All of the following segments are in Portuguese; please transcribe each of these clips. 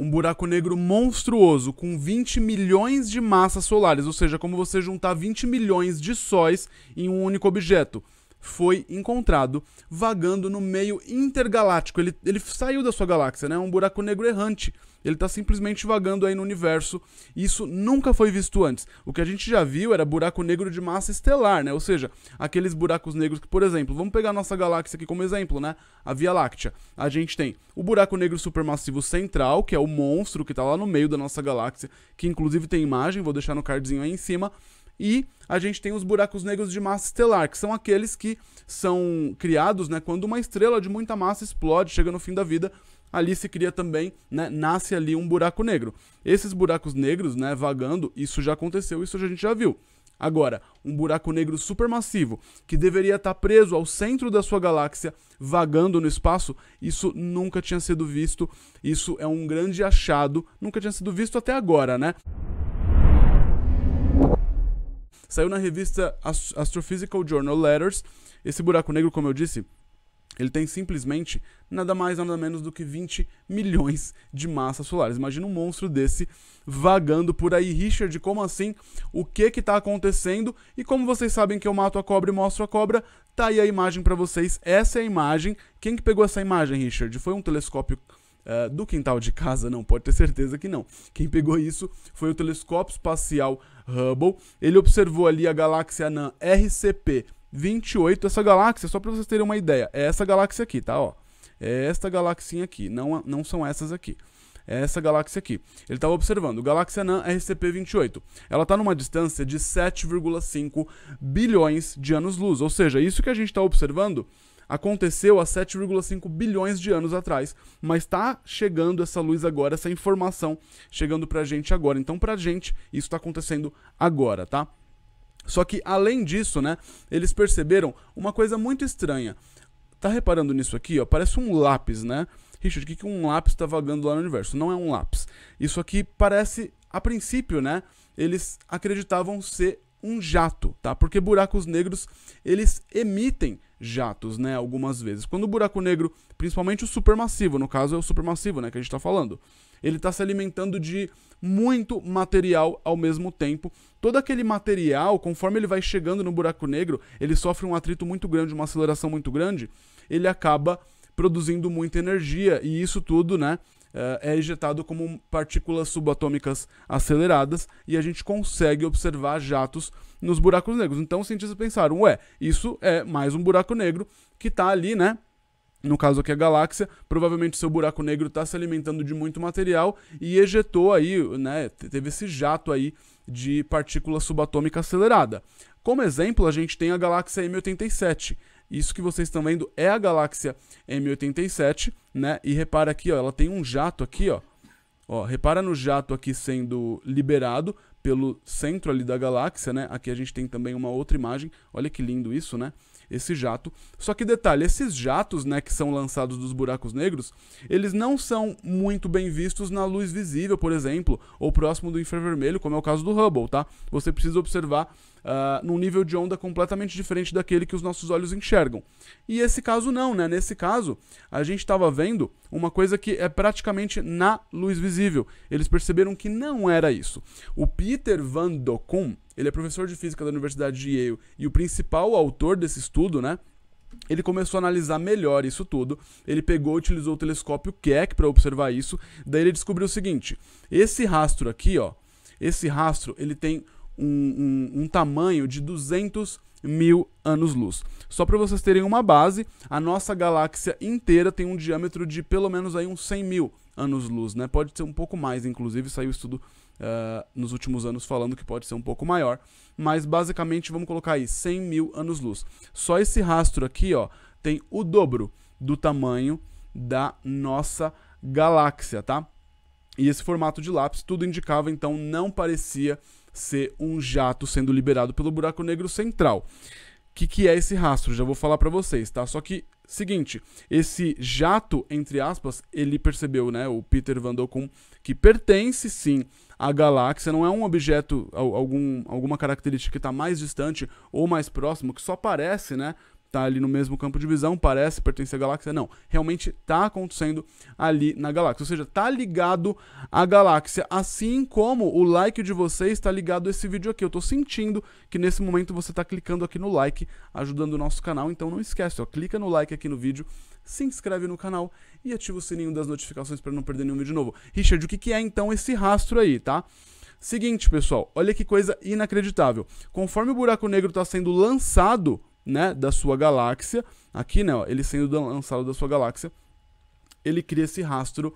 um buraco negro monstruoso com 20 milhões de massas solares, ou seja, como você juntar 20 milhões de sóis em um único objeto foi encontrado vagando no meio intergaláctico. Ele, ele saiu da sua galáxia, né? É um buraco negro errante. Ele está simplesmente vagando aí no universo. Isso nunca foi visto antes. O que a gente já viu era buraco negro de massa estelar, né? Ou seja, aqueles buracos negros que, por exemplo, vamos pegar nossa galáxia aqui como exemplo, né? A Via Láctea. A gente tem o buraco negro supermassivo central, que é o monstro que está lá no meio da nossa galáxia, que inclusive tem imagem, vou deixar no cardzinho aí em cima. E a gente tem os buracos negros de massa estelar, que são aqueles que são criados né, quando uma estrela de muita massa explode, chega no fim da vida, ali se cria também, né, nasce ali um buraco negro. Esses buracos negros, né, vagando, isso já aconteceu, isso a gente já viu. Agora, um buraco negro supermassivo que deveria estar preso ao centro da sua galáxia, vagando no espaço, isso nunca tinha sido visto. Isso é um grande achado, nunca tinha sido visto até agora, né? Saiu na revista Astrophysical Journal Letters. Esse buraco negro, como eu disse, ele tem simplesmente nada mais nada menos do que 20 milhões de massas solares. Imagina um monstro desse vagando por aí. Richard, como assim? O que que tá acontecendo? E como vocês sabem que eu mato a cobra e mostro a cobra, tá aí a imagem para vocês. Essa é a imagem. Quem que pegou essa imagem, Richard? Foi um telescópio ah, do quintal de casa, não, pode ter certeza que não. Quem pegou isso foi o telescópio espacial Hubble. Ele observou ali a galáxia anã RCP 28. Essa galáxia, só para vocês terem uma ideia, é essa galáxia aqui, tá? Ó, é esta galáxia aqui, não, não são essas aqui é essa galáxia aqui. Ele estava observando, galáxia anã RCP28. Ela está numa distância de 7,5 bilhões de anos-luz, ou seja, isso que a gente está observando aconteceu há 7,5 bilhões de anos atrás, mas está chegando essa luz agora, essa informação chegando para a gente agora. Então, para a gente, isso está acontecendo agora, tá? Só que além disso, né, eles perceberam uma coisa muito estranha. Tá reparando nisso aqui, ó? Parece um lápis, né? Richard, o que, que um lápis está vagando lá no universo? Não é um lápis. Isso aqui parece, a princípio, né? Eles acreditavam ser um jato, tá? Porque buracos negros, eles emitem jatos, né, algumas vezes. Quando o buraco negro, principalmente o supermassivo, no caso é o supermassivo, né, que a gente está falando, ele está se alimentando de muito material ao mesmo tempo. Todo aquele material, conforme ele vai chegando no buraco negro, ele sofre um atrito muito grande, uma aceleração muito grande, ele acaba produzindo muita energia e isso tudo, né, eh, é ejetado como partículas subatômicas aceleradas e a gente consegue observar jatos nos buracos negros. Então os cientistas pensaram, ué, isso é mais um buraco negro que está ali, né? No caso aqui a galáxia, provavelmente seu buraco negro está se alimentando de muito material e ejetou aí, né? Teve esse jato aí de partícula subatômica acelerada. Como exemplo, a gente tem a galáxia M87. Isso que vocês estão vendo é a galáxia M87, né? E repara aqui, ó, ela tem um jato aqui, ó. Ó, repara no jato aqui sendo liberado pelo centro ali da galáxia, né? Aqui a gente tem também uma outra imagem. Olha que lindo isso, né? Esse jato. Só que detalhe, esses jatos, né, que são lançados dos buracos negros, eles não são muito bem vistos na luz visível, por exemplo, ou próximo do infravermelho, como é o caso do Hubble, tá? Você precisa observar uh, num nível de onda completamente diferente daquele que os nossos olhos enxergam. E esse caso não, né? Nesse caso, a gente estava vendo uma coisa que é praticamente na luz visível. Eles perceberam que não era isso. O Peter Van Dokkum, ele é professor de física da Universidade de Yale e o principal autor desse estudo, né? Ele começou a analisar melhor isso tudo. Ele pegou, utilizou o telescópio Keck para observar isso. Daí ele descobriu o seguinte: esse rastro aqui, ó, esse rastro, ele tem um, um, tamanho de 200 mil anos-luz. Só para vocês terem uma base, a nossa galáxia inteira tem um diâmetro de pelo menos aí uns 100 mil anos-luz, né? Pode ser um pouco mais, inclusive saiu estudo uh, nos últimos anos falando que pode ser um pouco maior, mas basicamente vamos colocar aí 100 mil anos-luz. Só esse rastro aqui, ó, tem o dobro do tamanho da nossa galáxia, tá? E esse formato de lápis, tudo indicava então, não parecia ser um jato sendo liberado pelo buraco negro central. O que, que é esse rastro? Já vou falar para vocês, tá? Só que, seguinte, esse jato, entre aspas, ele percebeu, né? O Peter Van Dokkum, que pertence sim à galáxia, não é um objeto, algum, alguma característica que está mais distante ou mais próximo, que só parece, né? tá ali no mesmo campo de visão, parece pertencer à galáxia. Não, realmente tá acontecendo ali na galáxia. Ou seja, tá ligado à galáxia, assim como o like de vocês está ligado a esse vídeo aqui. Eu tô sentindo que nesse momento você tá clicando aqui no like, ajudando o nosso canal. Então não esquece, ó, clica no like aqui no vídeo, se inscreve no canal e ativa o sininho das notificações para não perder nenhum vídeo novo. Richard, o que, que é então esse rastro aí, tá? Seguinte, pessoal, olha que coisa inacreditável. Conforme o buraco negro está sendo lançado né, da sua galáxia, aqui né, ó, ele sendo lançado da sua galáxia, ele cria esse rastro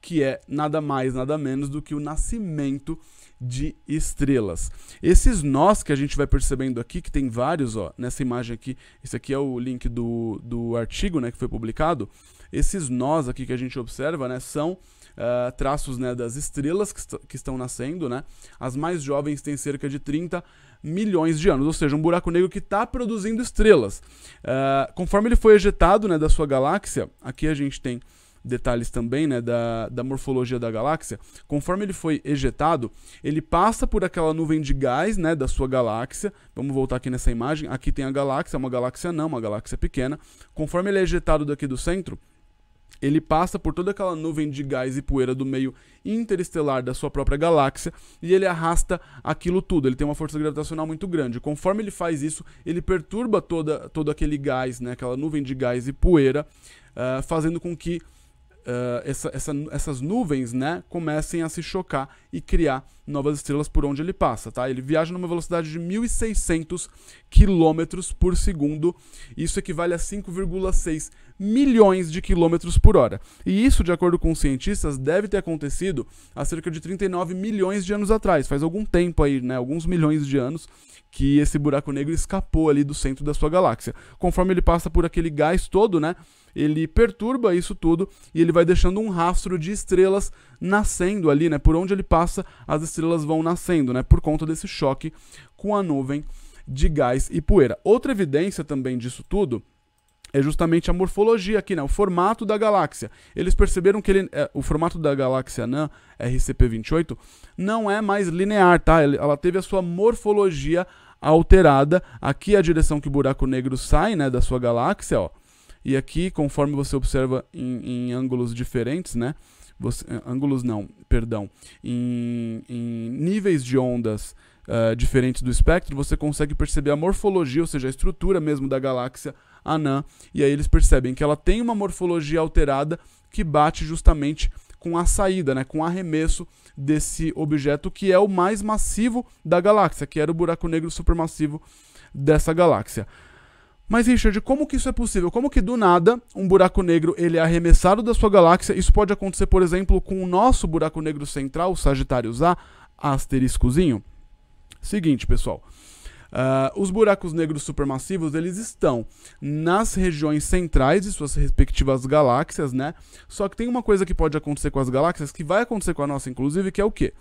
que é nada mais, nada menos do que o nascimento de estrelas. Esses nós que a gente vai percebendo aqui, que tem vários, ó, nessa imagem aqui, esse aqui é o link do, do artigo, né, que foi publicado, esses nós aqui que a gente observa, né, são uh, traços, né, das estrelas que, est que estão nascendo, né, as mais jovens têm cerca de 30 milhões de anos, ou seja, um buraco negro que está produzindo estrelas. Uh, conforme ele foi ejetado né, da sua galáxia, aqui a gente tem detalhes também né, da, da morfologia da galáxia, conforme ele foi ejetado, ele passa por aquela nuvem de gás né, da sua galáxia. Vamos voltar aqui nessa imagem. Aqui tem a galáxia, uma galáxia não, uma galáxia pequena. Conforme ele é ejetado daqui do centro, ele passa por toda aquela nuvem de gás e poeira do meio interestelar da sua própria galáxia e ele arrasta aquilo tudo. Ele tem uma força gravitacional muito grande. Conforme ele faz isso, ele perturba toda, todo aquele gás, né, aquela nuvem de gás e poeira, uh, fazendo com que uh, essa, essa, essas nuvens né, comecem a se chocar e criar novas estrelas por onde ele passa, tá? Ele viaja numa velocidade de 1.600 km por segundo, isso equivale a 5,6 milhões de quilômetros por hora. E isso, de acordo com os cientistas, deve ter acontecido há cerca de 39 milhões de anos atrás, faz algum tempo aí, né? Alguns milhões de anos que esse buraco negro escapou ali do centro da sua galáxia. Conforme ele passa por aquele gás todo, né? Ele perturba isso tudo e ele vai deixando um rastro de estrelas nascendo ali, né? Por onde ele passa, as estrelas estrelas vão nascendo, né? Por conta desse choque com a nuvem de gás e poeira. Outra evidência também disso tudo é justamente a morfologia aqui, né? O formato da galáxia. Eles perceberam que ele, é, o formato da galáxia anã RCP28 não é mais linear, tá? Ela teve a sua morfologia alterada. Aqui é a direção que o buraco negro sai, né, da sua galáxia, ó. E aqui, conforme você observa em, em ângulos diferentes, né, você, é, ângulos não, perdão, em, em níveis de ondas uh, diferentes do espectro, você consegue perceber a morfologia, ou seja, a estrutura mesmo da galáxia anã, e aí eles percebem que ela tem uma morfologia alterada que bate justamente com a saída, né, com o arremesso desse objeto que é o mais massivo da galáxia, que era o buraco negro supermassivo dessa galáxia. Mas Richard, como que isso é possível? Como que do nada um buraco negro ele é arremessado da sua galáxia? Isso pode acontecer, por exemplo, com o nosso buraco negro central, Sagitário A, asteriscozinho. Seguinte, pessoal. Uh, os buracos negros supermassivos eles estão nas regiões centrais de suas respectivas galáxias, né? Só que tem uma coisa que pode acontecer com as galáxias, que vai acontecer com a nossa, inclusive, que é o quê?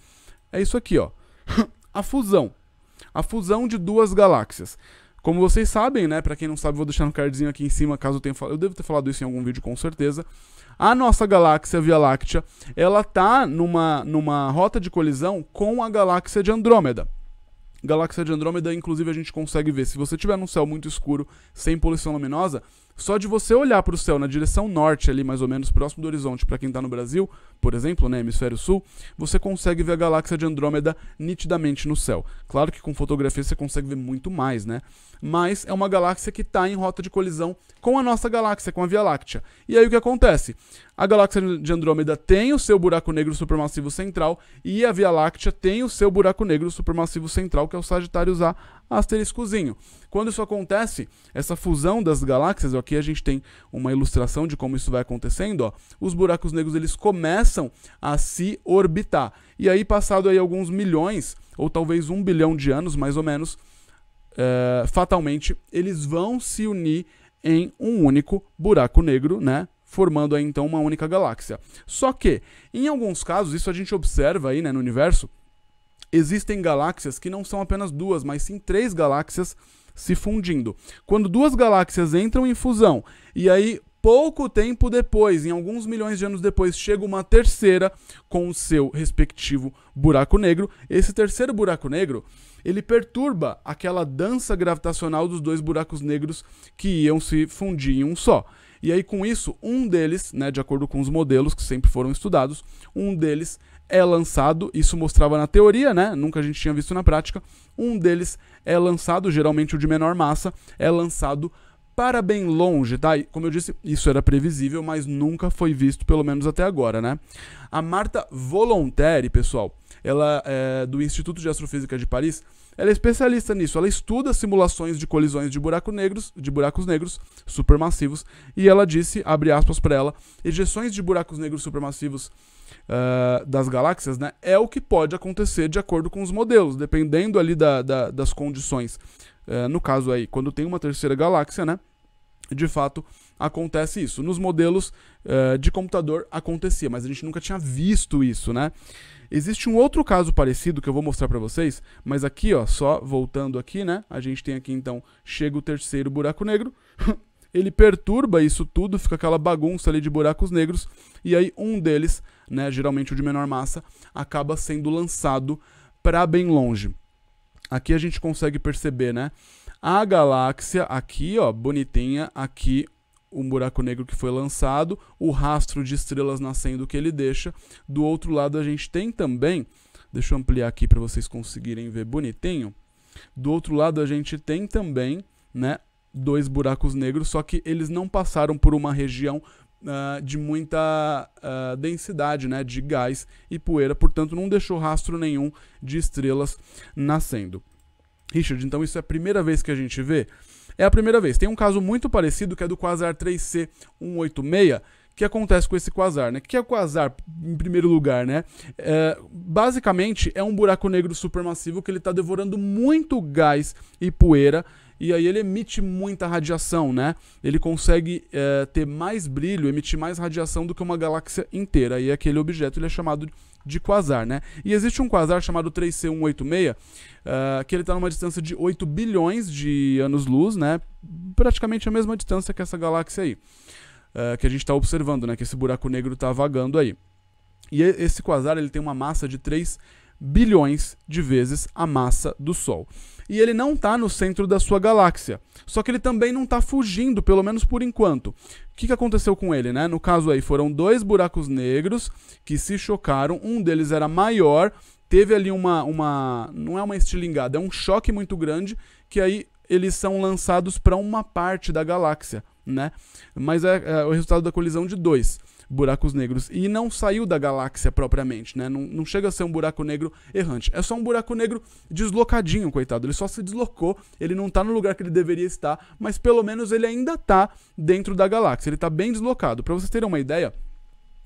É isso aqui, ó. a fusão. A fusão de duas galáxias. Como vocês sabem, né? Para quem não sabe, vou deixar um cardzinho aqui em cima, caso eu tenha falado. Eu devo ter falado isso em algum vídeo com certeza. A nossa galáxia Via Láctea, ela tá numa, numa rota de colisão com a galáxia de Andrômeda. Galáxia de Andrômeda, inclusive, a gente consegue ver. Se você tiver num céu muito escuro, sem poluição luminosa, só de você olhar para o céu na direção norte, ali mais ou menos próximo do horizonte, para quem está no Brasil, por exemplo, né, hemisfério sul, você consegue ver a galáxia de Andrômeda nitidamente no céu. Claro que com fotografia você consegue ver muito mais, né? Mas é uma galáxia que está em rota de colisão com a nossa galáxia, com a Via Láctea. E aí o que acontece? A galáxia de Andrômeda tem o seu buraco negro supermassivo central e a Via Láctea tem o seu buraco negro supermassivo central, que é o Sagitário A asteriscozinho. Quando isso acontece, essa fusão das galáxias, ó, aqui a gente tem uma ilustração de como isso vai acontecendo, ó, os buracos negros eles começam a se orbitar. E aí, passado aí alguns milhões, ou talvez um bilhão de anos, mais ou menos, é, fatalmente, eles vão se unir em um único buraco negro, né? Formando aí então uma única galáxia. Só que, em alguns casos, isso a gente observa aí né, no universo, existem galáxias que não são apenas duas, mas sim três galáxias se fundindo. Quando duas galáxias entram em fusão e aí pouco tempo depois, em alguns milhões de anos depois, chega uma terceira com o seu respectivo buraco negro. Esse terceiro buraco negro, ele perturba aquela dança gravitacional dos dois buracos negros que iam se fundir em um só. E aí com isso, um deles, né, de acordo com os modelos que sempre foram estudados, um deles é lançado, isso mostrava na teoria, né? Nunca a gente tinha visto na prática. Um deles é lançado, geralmente o de menor massa, é lançado para bem longe, tá? E, como eu disse, isso era previsível, mas nunca foi visto, pelo menos até agora, né? A Marta Volonteri, pessoal, ela é do Instituto de Astrofísica de Paris, ela é especialista nisso. Ela estuda simulações de colisões de, buracos negros, de buracos negros supermassivos, e ela disse, abre aspas para ela, ejeções de buracos negros supermassivos uh, das galáxias, né, é o que pode acontecer de acordo com os modelos, dependendo ali da, da, das condições. Uh, no caso aí, quando tem uma terceira galáxia, né, de fato acontece isso. Nos modelos uh, de computador acontecia, mas a gente nunca tinha visto isso, né? Existe um outro caso parecido que eu vou mostrar para vocês, mas aqui, ó, só voltando aqui, né? A gente tem aqui então chega o terceiro buraco negro. ele perturba isso tudo, fica aquela bagunça ali de buracos negros, e aí um deles né, geralmente o de menor massa, acaba sendo lançado para bem longe. Aqui a gente consegue perceber, né? A galáxia aqui, ó, bonitinha, aqui um buraco negro que foi lançado, o rastro de estrelas nascendo que ele deixa. Do outro lado a gente tem também, deixa eu ampliar aqui para vocês conseguirem ver bonitinho. Do outro lado a gente tem também, né, dois buracos negros, só que eles não passaram por uma região uh, de muita uh, densidade né, de gás e poeira, portanto, não deixou rastro nenhum de estrelas nascendo. Richard, então isso é a primeira vez que a gente vê? É a primeira vez. Tem um caso muito parecido que é do quasar 3C 186 que acontece com esse quasar, né? O que é o quasar, em primeiro lugar, né? É, basicamente, é um buraco negro supermassivo que ele está devorando muito gás e poeira e aí ele emite muita radiação, né? Ele consegue é, ter mais brilho, emitir mais radiação do que uma galáxia inteira. E aquele objeto ele é chamado de quasar, né? E existe um quasar chamado 3C186, uh, é, que ele está numa distância de 8 bilhões de anos-luz, né? Praticamente a mesma distância que essa galáxia aí, uh, que a gente está observando, né? Que esse buraco negro está vagando aí. E esse quasar ele tem uma massa de 3 bilhões de vezes a massa do Sol. E ele não está no centro da sua galáxia. Só que ele também não está fugindo, pelo menos por enquanto. O que, que aconteceu com ele, né? No caso aí, foram dois buracos negros que se chocaram. Um deles era maior, teve ali uma. uma não é uma estilingada, é um choque muito grande. Que aí eles são lançados para uma parte da galáxia, né? Mas é, é, o resultado da colisão de dois buracos negros e não saiu da galáxia propriamente, né? Não, não chega a ser um buraco negro errante, é só um buraco negro deslocadinho, coitado. Ele só se deslocou, ele não está no lugar que ele deveria estar, mas pelo menos ele ainda está dentro da galáxia. Ele está bem deslocado. Para vocês terem uma ideia,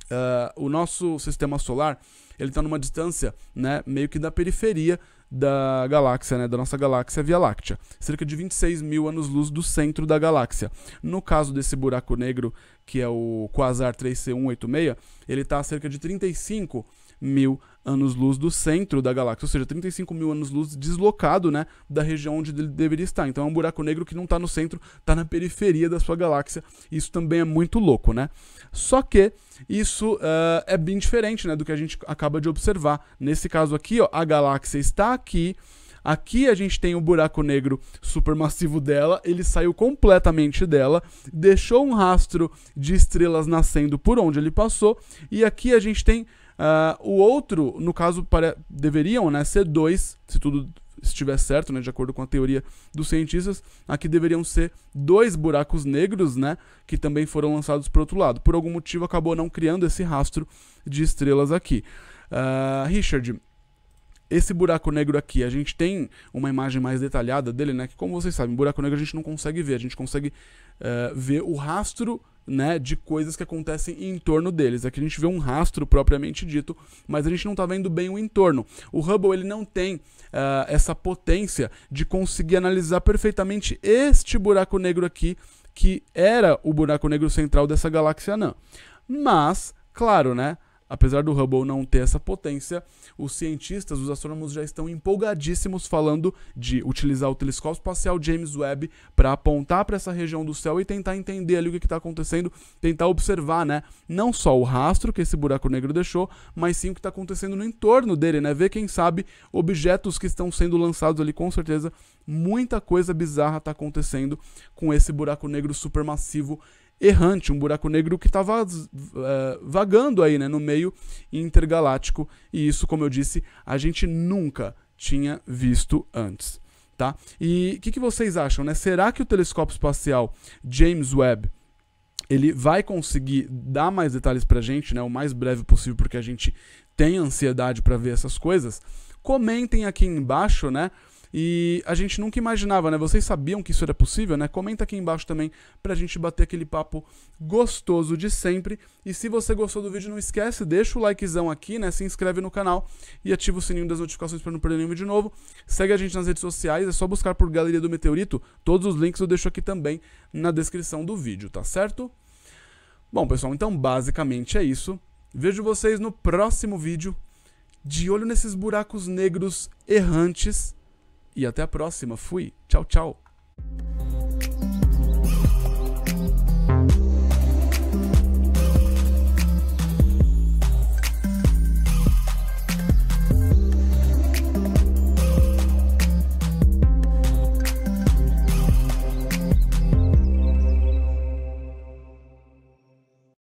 uh, o nosso sistema solar ele está numa distância, né, meio que da periferia da galáxia, né, da nossa galáxia Via Láctea, cerca de 26 mil anos-luz do centro da galáxia. No caso desse buraco negro, que é o Quasar 3C186, ele está a cerca de 35 mil anos-luz do centro da galáxia, ou seja, 35 mil anos-luz deslocado, né, da região onde ele deveria estar. Então é um buraco negro que não está no centro, está na periferia da sua galáxia. Isso também é muito louco, né? Só que isso uh, é bem diferente, né, do que a gente acaba de observar. Nesse caso aqui, ó, a galáxia está aqui. Aqui a gente tem o buraco negro supermassivo dela, ele saiu completamente dela, deixou um rastro de estrelas nascendo por onde ele passou, e aqui a gente tem Uh, o outro, no caso, para, deveriam né, ser dois, se tudo estiver certo, né, de acordo com a teoria dos cientistas, aqui deveriam ser dois buracos negros, né, que também foram lançados para outro lado. Por algum motivo acabou não criando esse rastro de estrelas aqui. Uh, Richard, esse buraco negro aqui, a gente tem uma imagem mais detalhada dele, né? Que como vocês sabem, buraco negro a gente não consegue ver, a gente consegue uh, ver o rastro né, de coisas que acontecem em torno deles. Aqui a gente vê um rastro propriamente dito, mas a gente não está vendo bem o entorno. O Hubble ele não tem uh, essa potência de conseguir analisar perfeitamente este buraco negro aqui, que era o buraco negro central dessa galáxia anã. Mas, claro, né? Apesar do Hubble não ter essa potência, os cientistas, os astrônomos já estão empolgadíssimos falando de utilizar o telescópio espacial James Webb para apontar para essa região do céu e tentar entender ali o que está acontecendo, tentar observar, né? Não só o rastro que esse buraco negro deixou, mas sim o que está acontecendo no entorno dele, né? Ver, quem sabe, objetos que estão sendo lançados ali, com certeza, muita coisa bizarra está acontecendo com esse buraco negro supermassivo errante, um buraco negro que estava é, vagando aí né, no meio intergaláctico. E isso, como eu disse, a gente nunca tinha visto antes. Tá? E o que, que vocês acham? Né? Será que o telescópio espacial James Webb ele vai conseguir dar mais detalhes pra gente, né, o mais breve possível, porque a gente tem ansiedade para ver essas coisas. Comentem aqui embaixo, né, e a gente nunca imaginava, né? Vocês sabiam que isso era possível, né? Comenta aqui embaixo também pra gente bater aquele papo gostoso de sempre. E se você gostou do vídeo, não esquece, deixa o likezão aqui, né? Se inscreve no canal e ativa o sininho das notificações para não perder nenhum vídeo novo. Segue a gente nas redes sociais, é só buscar por Galeria do Meteorito. Todos os links eu deixo aqui também na descrição do vídeo, tá certo? Bom, pessoal, então basicamente é isso. Vejo vocês no próximo vídeo. De olho nesses buracos negros errantes e até a próxima. Fui. Tchau, tchau.